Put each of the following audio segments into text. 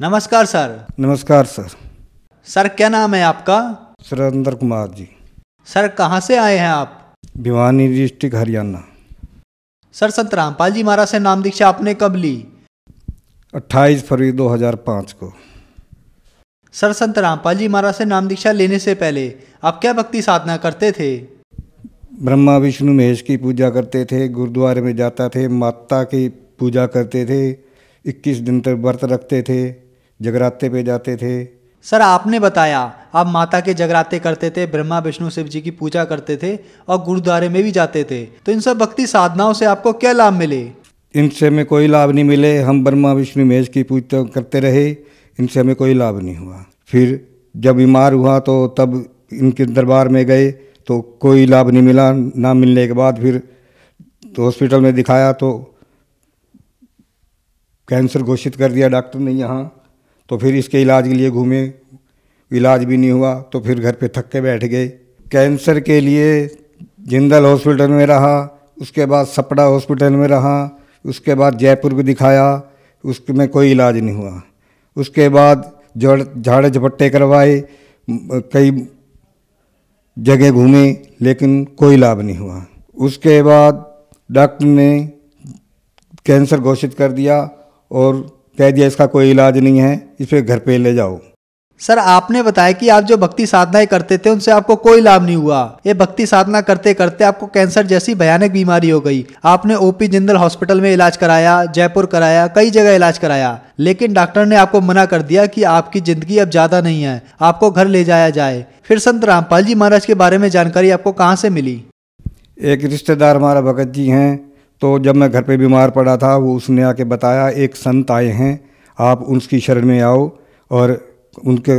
नमस्कार सर नमस्कार sir sir क्या नाम है आपका सुरेंद्र कुमार जी सर कहाँ से आए हैं आप भिवानी डिस्ट्रिक्ट हरियाणा सर संत रामपाल जी महाराज से नाम दीक्षा आपने कब ली 28 फरवरी 2005 को सर संत रामपाल जी महाराज से नाम दीक्षा लेने से पहले आप क्या भक्ति साधना करते थे ब्रह्मा विष्णु महेश की पूजा करते थे गुरुद्वारे में जाता थे माता की पूजा करते थे 21 दिन तक व्रत रखते थे जगराते पे जाते थे सर आपने बताया आप माता के जगराते करते थे ब्रह्मा विष्णु शिव जी की पूजा करते थे और गुरुद्वारे में भी जाते थे तो इन सब भक्ति साधनाओं से आपको क्या लाभ मिले इनसे हमें कोई लाभ नहीं मिले हम ब्रह्मा विष्णु महेश की पूजा करते रहे इनसे हमें कोई लाभ नहीं हुआ फिर जब बीमार हुआ तो तब इनके दरबार में गए तो कोई लाभ नहीं मिला ना मिलने के बाद फिर तो हॉस्पिटल में दिखाया तो कैंसर घोषित कर दिया डॉक्टर ने यहाँ तो फिर इसके इलाज के लिए घूमे इलाज भी नहीं हुआ तो फिर घर पे थक के बैठ गए कैंसर के लिए जिंदल हॉस्पिटल में रहा उसके बाद सपड़ा हॉस्पिटल में रहा उसके बाद जयपुर को दिखाया उसमें कोई इलाज नहीं हुआ उसके बाद जड़ झाड़े झपट्टे करवाए कई जगह घूमे लेकिन कोई लाभ नहीं हुआ उसके बाद डॉक्टर ने कैंसर घोषित कर दिया और कह दिया इसका कोई इलाज नहीं है इसे घर पे ले जाओ सर आपने बताया कि आप जो भक्ति साधनाएं करते थे उनसे आपको कोई लाभ नहीं हुआ ये भक्ति साधना करते करते आपको कैंसर जैसी भयानक बीमारी हो गई आपने ओपी जिंदल हॉस्पिटल में इलाज कराया जयपुर कराया कई जगह इलाज कराया लेकिन डॉक्टर ने आपको मना कर दिया कि आपकी जिंदगी अब ज्यादा नहीं है आपको घर ले जाया जाए फिर संत रामपाल जी महाराज के बारे में जानकारी आपको कहाँ से मिली एक रिश्तेदार हमारा भगत जी हैं तो जब मैं घर पे बीमार पड़ा था वो उसने आके बताया एक संत आए हैं आप उसकी शरण में आओ और उनके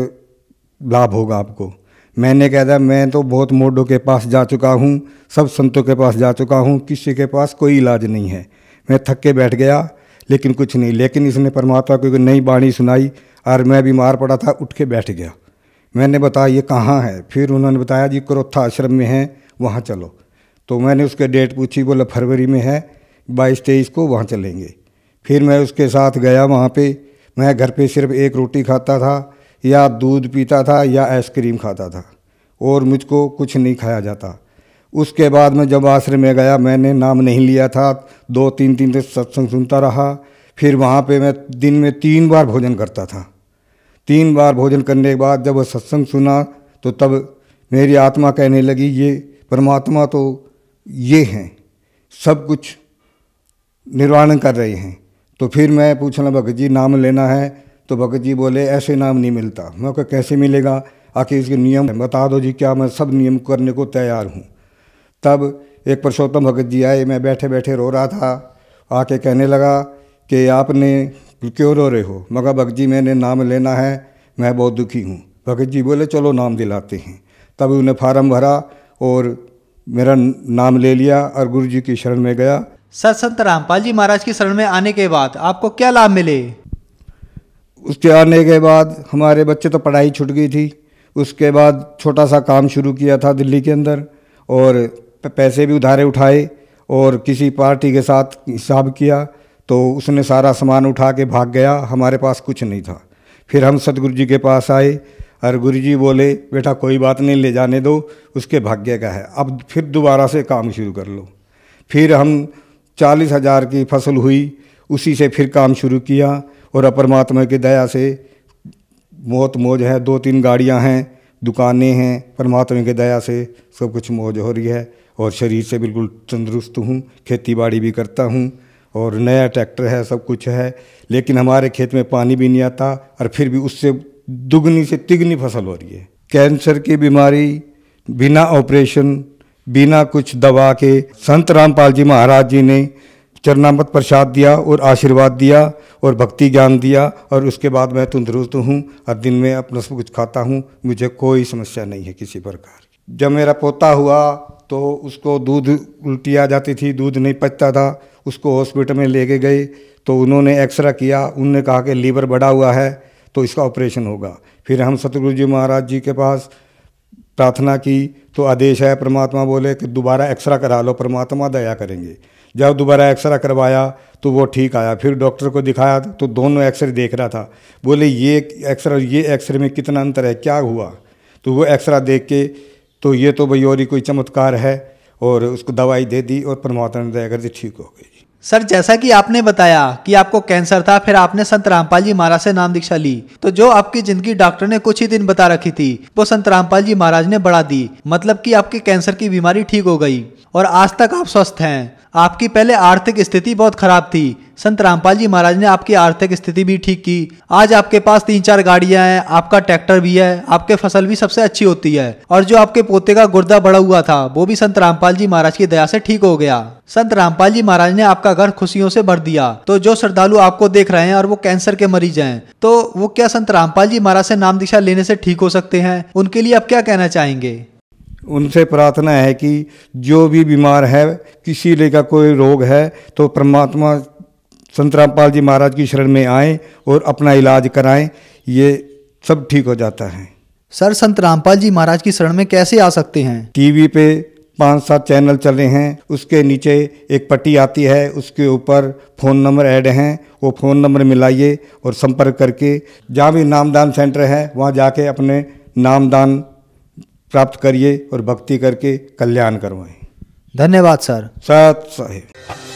लाभ होगा आपको मैंने कह दिया मैं तो बहुत मोडों के पास जा चुका हूँ सब संतों के पास जा चुका हूँ किसी के पास कोई इलाज नहीं है मैं थक के बैठ गया लेकिन कुछ नहीं लेकिन इसने परमात्मा को कोई नई बाणी सुनाई और मैं बीमार पड़ा था उठ के बैठ गया मैंने बताया ये कहाँ है फिर उन्होंने बताया जी क्रोथा आश्रम में है वहाँ चलो तो मैंने उसके डेट पूछी बोले फरवरी में है बाईस तेईस को वहाँ चलेंगे फिर मैं उसके साथ गया वहाँ पे मैं घर पे सिर्फ एक रोटी खाता था या दूध पीता था या आइसक्रीम खाता था और मुझको कुछ नहीं खाया जाता उसके बाद मैं जब आश्रम में गया मैंने नाम नहीं लिया था दो तीन दिन तक सत्संग सुनता रहा फिर वहाँ पे मैं दिन में तीन बार भोजन करता था तीन बार भोजन करने के बाद जब वह सत्संग सुना तो तब मेरी आत्मा कहने लगी ये परमात्मा तो ये हैं सब कुछ निर्वाण कर रहे हैं तो फिर मैं पूछना भगत जी नाम लेना है तो भगत जी बोले ऐसे नाम नहीं मिलता मैं कहा कैसे मिलेगा आखिर इसके नियम बता दो जी क्या मैं सब नियम करने को तैयार हूँ तब एक पुरुषोत्तम भगत जी आए मैं बैठे बैठे रो रहा था आके कहने लगा कि आपने क्यों रो रहे हो मगर भगत जी मैंने नाम लेना है मैं बहुत दुखी हूँ भगत जी बोले चलो नाम दिलाते हैं तब उन्हें फार्म भरा और मेरा नाम ले लिया और गुरु जी की शरण में गया सर संत रामपाल जी महाराज की शरण में आने के बाद आपको क्या लाभ मिले उसके आने के बाद हमारे बच्चे तो पढ़ाई छूट गई थी उसके बाद छोटा सा काम शुरू किया था दिल्ली के अंदर और पैसे भी उधारे उठाए और किसी पार्टी के साथ हिसाब किया तो उसने सारा सामान उठा के भाग गया हमारे पास कुछ नहीं था फिर हम सतगुरु जी के पास आए और गुरु जी बोले बेटा कोई बात नहीं ले जाने दो उसके भाग्य का है अब फिर दोबारा से काम शुरू कर लो फिर हम चालीस हज़ार की फसल हुई उसी से फिर काम शुरू किया और अपरमात्मा की दया से मौत मौज है दो तीन गाड़ियां हैं दुकानें हैं परमात्मा की दया से सब कुछ मौज हो रही है और शरीर से बिल्कुल तंदुरुस्त हूँ खेती बाड़ी भी करता हूँ और नया ट्रैक्टर है सब कुछ है लेकिन हमारे खेत में पानी भी नहीं आता और फिर भी उससे दुगनी से तिगनी फसल हो रही है कैंसर की बीमारी बिना ऑपरेशन बिना कुछ दवा के संत रामपाल जी महाराज जी ने चरणामत प्रसाद दिया और आशीर्वाद दिया और भक्ति ज्ञान दिया और उसके बाद मैं तंदुरुस्त हूँ और दिन में अपना सब कुछ खाता हूँ मुझे कोई समस्या नहीं है किसी प्रकार जब मेरा पोता हुआ तो उसको दूध उल्टी आ जाती थी दूध नहीं पचता था उसको हॉस्पिटल में लेके गए तो उन्होंने एक्सरे किया उनने कहा कि लीवर बड़ा हुआ है तो इसका ऑपरेशन होगा फिर हम सतगुरु जी महाराज जी के पास प्रार्थना की तो आदेश है परमात्मा बोले कि दोबारा एक्सरे करा लो परमात्मा दया करेंगे जब दोबारा एक्सरे करवाया तो वो ठीक आया फिर डॉक्टर को दिखाया तो दोनों एक्सरे देख रहा था बोले ये और ये एक्सरे में कितना अंतर है क्या हुआ तो वो एक्सरा देख के तो ये तो भाई और ही कोई चमत्कार है और उसको दवाई दे दी और परमात्मा ने दया कर दी ठीक हो गई सर जैसा कि आपने बताया कि आपको कैंसर था फिर आपने संत रामपाल जी महाराज से नाम दीक्षा ली तो जो आपकी जिंदगी डॉक्टर ने कुछ ही दिन बता रखी थी वो संत रामपाल जी महाराज ने बढ़ा दी मतलब कि आपके कैंसर की बीमारी ठीक हो गई और आज तक आप स्वस्थ हैं आपकी पहले आर्थिक स्थिति बहुत खराब थी संत रामपाल जी महाराज ने आपकी आर्थिक स्थिति भी ठीक की आज आपके पास तीन चार गाड़ियां हैं आपका ट्रैक्टर भी है आपके फसल भी सबसे अच्छी होती है और जो आपके पोते का गुर्दा बड़ा हुआ था वो भी संत रामपाल जी महाराज की दया से ठीक हो गया संत रामपाल जी महाराज ने आपका घर खुशियों से भर दिया तो जो श्रद्धालु आपको देख रहे हैं और वो कैंसर के मरीज हैं तो वो क्या संत रामपाल जी महाराज से नाम दीक्षा लेने से ठीक हो सकते हैं उनके लिए आप क्या कहना चाहेंगे उनसे प्रार्थना है कि जो भी बीमार है किसी ले का कोई रोग है तो परमात्मा संत रामपाल जी महाराज की शरण में आएं और अपना इलाज कराएं ये सब ठीक हो जाता है सर संत रामपाल जी महाराज की शरण में कैसे आ सकते हैं टीवी पे पांच सात चैनल चल रहे हैं उसके नीचे एक पट्टी आती है उसके ऊपर फ़ोन नंबर ऐड हैं वो फ़ोन नंबर मिलाइए और संपर्क करके जहाँ भी नामदान सेंटर है वहाँ जाके अपने नामदान प्राप्त करिए और भक्ति करके कल्याण करवाएं धन्यवाद सर सत साहेब